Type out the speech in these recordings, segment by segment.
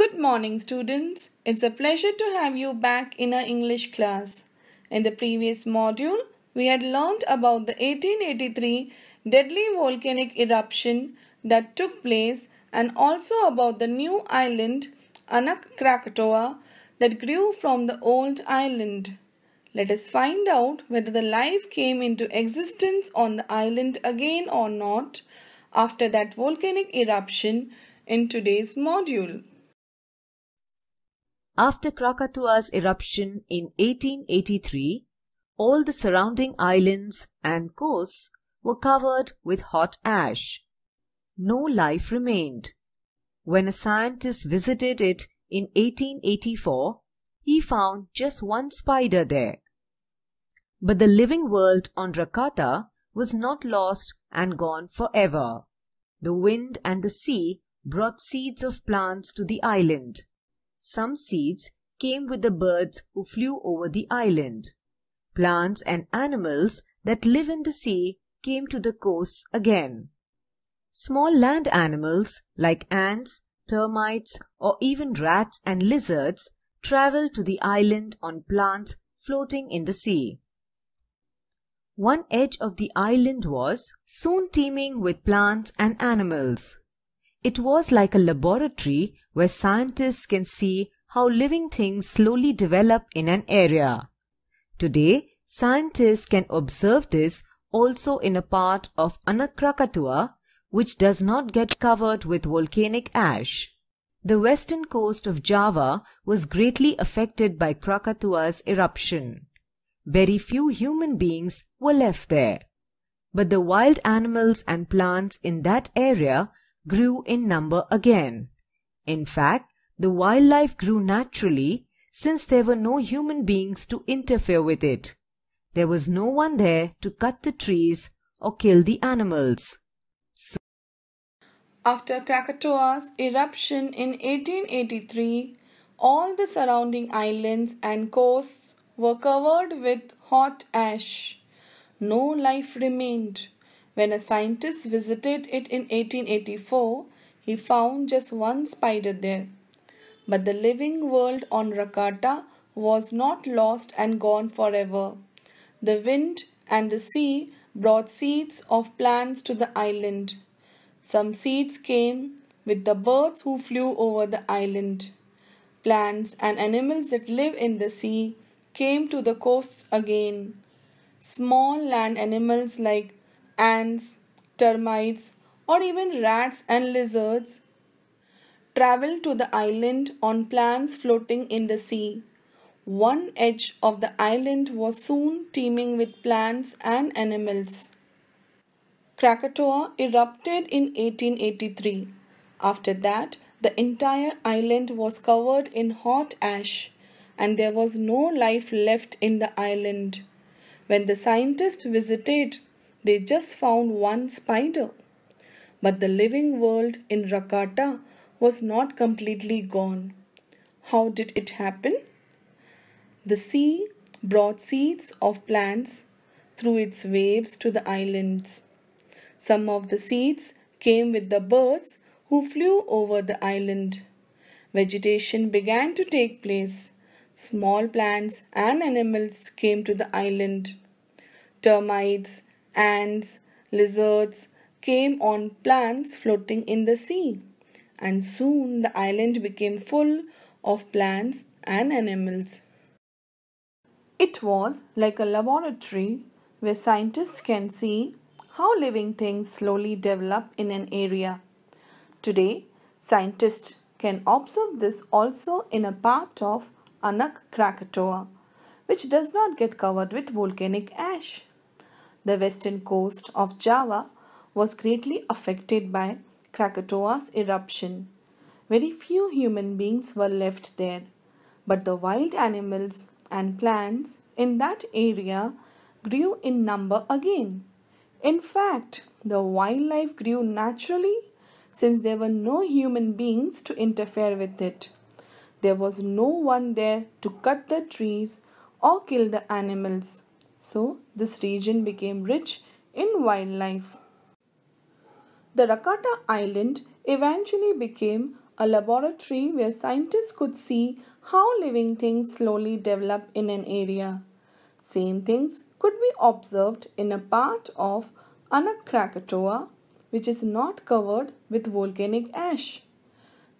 Good morning, students. It's a pleasure to have you back in our English class. In the previous module, we had learned about the 1883 deadly volcanic eruption that took place and also about the new island, Anak Krakatoa, that grew from the old island. Let us find out whether the life came into existence on the island again or not after that volcanic eruption in today's module. After Krakatoa's eruption in 1883, all the surrounding islands and coasts were covered with hot ash. No life remained. When a scientist visited it in 1884, he found just one spider there. But the living world on Rakata was not lost and gone forever. The wind and the sea brought seeds of plants to the island. Some seeds came with the birds who flew over the island. Plants and animals that live in the sea came to the coast again. Small land animals like ants, termites, or even rats and lizards travel to the island on plants floating in the sea. One edge of the island was soon teeming with plants and animals. It was like a laboratory where scientists can see how living things slowly develop in an area. Today, scientists can observe this also in a part of Anakrakatoa, which does not get covered with volcanic ash. The western coast of Java was greatly affected by Krakatoa's eruption. Very few human beings were left there. But the wild animals and plants in that area grew in number again. In fact, the wildlife grew naturally since there were no human beings to interfere with it. There was no one there to cut the trees or kill the animals. So After Krakatoa's eruption in 1883, all the surrounding islands and coasts were covered with hot ash. No life remained. When a scientist visited it in 1884, he found just one spider there. But the living world on Rakata was not lost and gone forever. The wind and the sea brought seeds of plants to the island. Some seeds came with the birds who flew over the island. Plants and animals that live in the sea came to the coasts again. Small land animals like ants, termites, or even rats and lizards travel to the island on plants floating in the sea. One edge of the island was soon teeming with plants and animals. Krakatoa erupted in 1883. After that, the entire island was covered in hot ash and there was no life left in the island. When the scientists visited they just found one spider. But the living world in Rakata was not completely gone. How did it happen? The sea brought seeds of plants through its waves to the islands. Some of the seeds came with the birds who flew over the island. Vegetation began to take place. Small plants and animals came to the island. Termites ants, lizards came on plants floating in the sea. And soon the island became full of plants and animals. It was like a laboratory where scientists can see how living things slowly develop in an area. Today, scientists can observe this also in a part of Anak Krakatoa, which does not get covered with volcanic ash. The western coast of Java was greatly affected by Krakatoa's eruption. Very few human beings were left there, but the wild animals and plants in that area grew in number again. In fact, the wildlife grew naturally since there were no human beings to interfere with it. There was no one there to cut the trees or kill the animals. So this region became rich in wildlife. The Rakata Island eventually became a laboratory where scientists could see how living things slowly develop in an area. Same things could be observed in a part of Anakrakatoa, which is not covered with volcanic ash.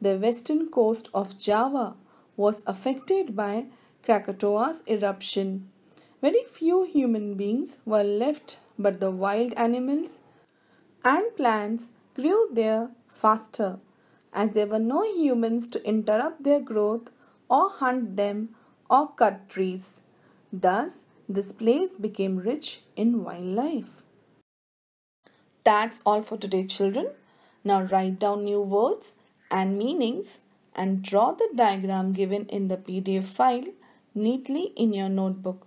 The western coast of Java was affected by Krakatoa's eruption. Very few human beings were left, but the wild animals and plants grew there faster. As there were no humans to interrupt their growth or hunt them or cut trees. Thus, this place became rich in wildlife. That's all for today, children. Now write down new words and meanings and draw the diagram given in the PDF file neatly in your notebook.